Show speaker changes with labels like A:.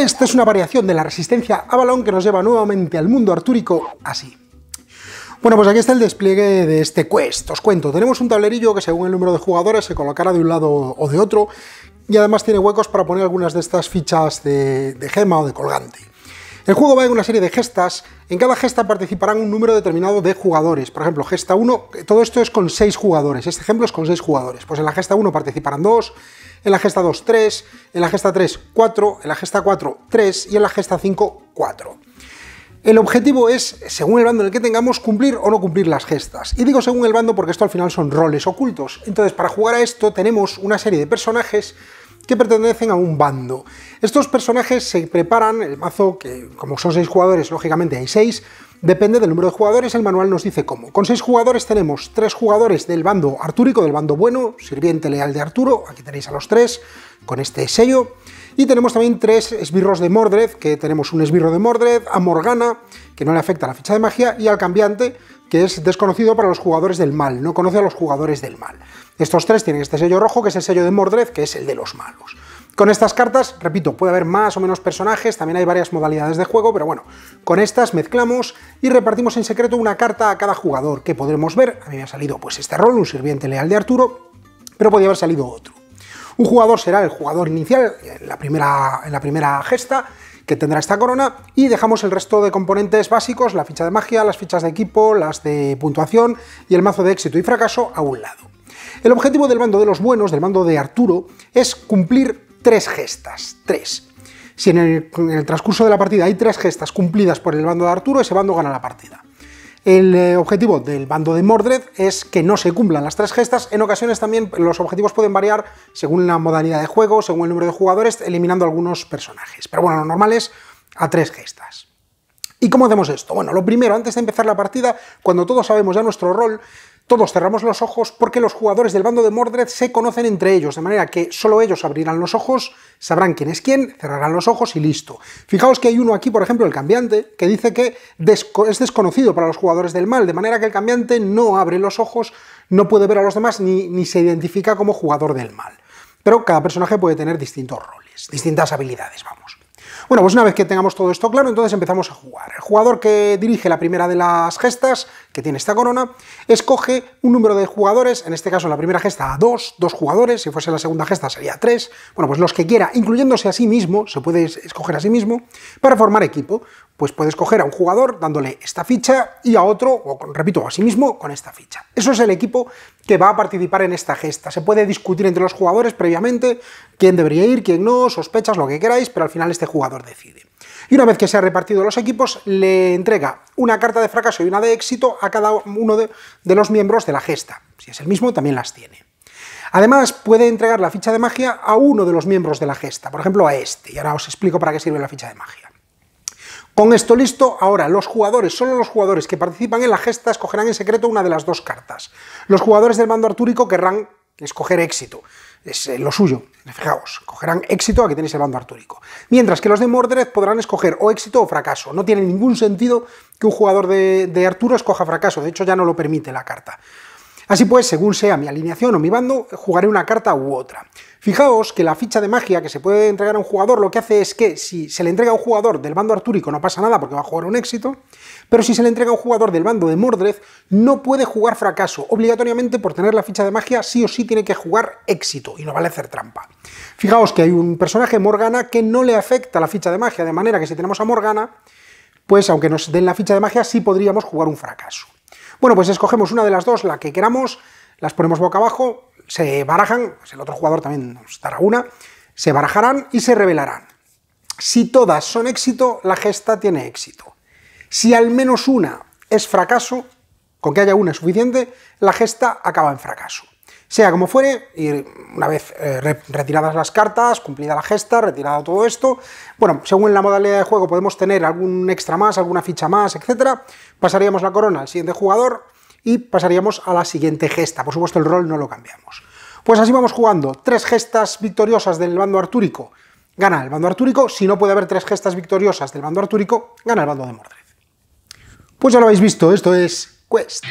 A: esta es una variación de la resistencia Avalon que nos lleva nuevamente al mundo artúrico así. Bueno, pues aquí está el despliegue de este Quest. Os cuento, tenemos un tablerillo que según el número de jugadores se colocará de un lado o de otro y además tiene huecos para poner algunas de estas fichas de, de gema o de colgante. El juego va en una serie de gestas. En cada gesta participarán un número determinado de jugadores. Por ejemplo, gesta 1, todo esto es con 6 jugadores. Este ejemplo es con 6 jugadores. Pues en la gesta 1 participarán 2, en la gesta 2, 3, en la gesta 3, 4, en la gesta 4, 3 y en la gesta 5, 4. El objetivo es, según el bando en el que tengamos, cumplir o no cumplir las gestas. Y digo según el bando porque esto al final son roles ocultos. Entonces, para jugar a esto tenemos una serie de personajes que pertenecen a un bando. Estos personajes se preparan, el mazo, que como son seis jugadores, lógicamente hay seis, depende del número de jugadores, el manual nos dice cómo. Con seis jugadores tenemos tres jugadores del bando artúrico, del bando bueno, sirviente leal de Arturo, aquí tenéis a los tres, con este sello. Y tenemos también tres esbirros de Mordred, que tenemos un esbirro de Mordred, a Morgana, que no le afecta la ficha de magia, y al cambiante, que es desconocido para los jugadores del mal, no conoce a los jugadores del mal. Estos tres tienen este sello rojo, que es el sello de Mordred, que es el de los malos. Con estas cartas, repito, puede haber más o menos personajes, también hay varias modalidades de juego, pero bueno, con estas mezclamos y repartimos en secreto una carta a cada jugador, que podremos ver, a mí me ha salido pues este rol, un sirviente leal de Arturo, pero podría haber salido otro. Un jugador será el jugador inicial en la primera, en la primera gesta que tendrá esta corona y dejamos el resto de componentes básicos, la ficha de magia, las fichas de equipo, las de puntuación y el mazo de éxito y fracaso a un lado. El objetivo del bando de los buenos, del bando de Arturo, es cumplir tres gestas, tres. Si en el, en el transcurso de la partida hay tres gestas cumplidas por el bando de Arturo, ese bando gana la partida. El eh, objetivo del bando de Mordred es que no se cumplan las tres gestas. En ocasiones también los objetivos pueden variar según la modalidad de juego, según el número de jugadores, eliminando algunos personajes. Pero bueno, lo normal es a tres gestas. ¿Y cómo hacemos esto? Bueno, lo primero, antes de empezar la partida, cuando todos sabemos ya nuestro rol, todos cerramos los ojos porque los jugadores del bando de Mordred se conocen entre ellos, de manera que solo ellos abrirán los ojos, sabrán quién es quién, cerrarán los ojos y listo. Fijaos que hay uno aquí, por ejemplo, el cambiante, que dice que es desconocido para los jugadores del mal, de manera que el cambiante no abre los ojos, no puede ver a los demás ni, ni se identifica como jugador del mal. Pero cada personaje puede tener distintos roles, distintas habilidades, vamos. Bueno, pues una vez que tengamos todo esto claro, entonces empezamos a jugar. El jugador que dirige la primera de las gestas que tiene esta corona, escoge un número de jugadores, en este caso en la primera gesta a dos, dos jugadores, si fuese la segunda gesta sería tres, bueno, pues los que quiera, incluyéndose a sí mismo, se puede escoger a sí mismo, para formar equipo. Pues puede escoger a un jugador dándole esta ficha y a otro, o repito, a sí mismo con esta ficha. Eso es el equipo que va a participar en esta gesta. Se puede discutir entre los jugadores previamente quién debería ir, quién no, sospechas, lo que queráis, pero al final este jugador decide. Y una vez que se ha repartido los equipos, le entrega una carta de fracaso y una de éxito a cada uno de, los miembros de la gesta. Si es el mismo, también las tiene. Además, puede entregar la ficha de magia a uno de los miembros de la gesta, por ejemplo a este, y ahora os explico para qué sirve la ficha de magia. Con esto listo, ahora los jugadores, solo los jugadores que participan en la gesta escogerán en secreto una de las dos cartas. Los jugadores del mando artúrico querrán escoger éxito. Es eh, lo suyo. Fijaos, cogerán éxito, a que tenéis el bando artúrico. Mientras que los de Mordred podrán escoger o éxito o fracaso. No tiene ningún sentido que un jugador de, de Arturo escoja fracaso, de hecho ya no lo permite la carta. Así pues, según sea mi alineación o mi bando, jugaré una carta u otra. Fijaos que la ficha de magia que se puede entregar a un jugador lo que hace es que si se le entrega a un jugador del bando artúrico no pasa nada porque va a jugar un éxito, pero si se le entrega a un jugador del bando de Mordred no puede jugar fracaso. Obligatoriamente por tener la ficha de magia sí o sí tiene que jugar éxito y no vale hacer trampa. Fijaos que hay un personaje Morgana que no le afecta la ficha de magia, de manera que si tenemos a Morgana, pues aunque nos den la ficha de magia sí podríamos jugar un fracaso. Bueno, pues escogemos una de las dos, la que queramos, las ponemos boca abajo, se barajan, pues el otro jugador también nos dará una, se barajarán y se revelarán. Si todas son éxito, la gesta tiene éxito. Si al menos una es fracaso, con que haya una es suficiente, la gesta acaba en fracaso. Sea como fuere, y una vez eh, retiradas las cartas, cumplida la gesta, retirado todo esto, bueno, según la modalidad de juego podemos tener algún extra más, alguna ficha más, etc. pasaríamos la corona al siguiente jugador y pasaríamos a la siguiente gesta. Por supuesto, el rol no lo cambiamos. Pues así vamos jugando. Tres gestas victoriosas del bando artúrico. Gana el bando artúrico. Si no puede haber tres gestas victoriosas del bando artúrico, gana el bando de Mordred. Pues ya lo habéis visto, esto es Quest.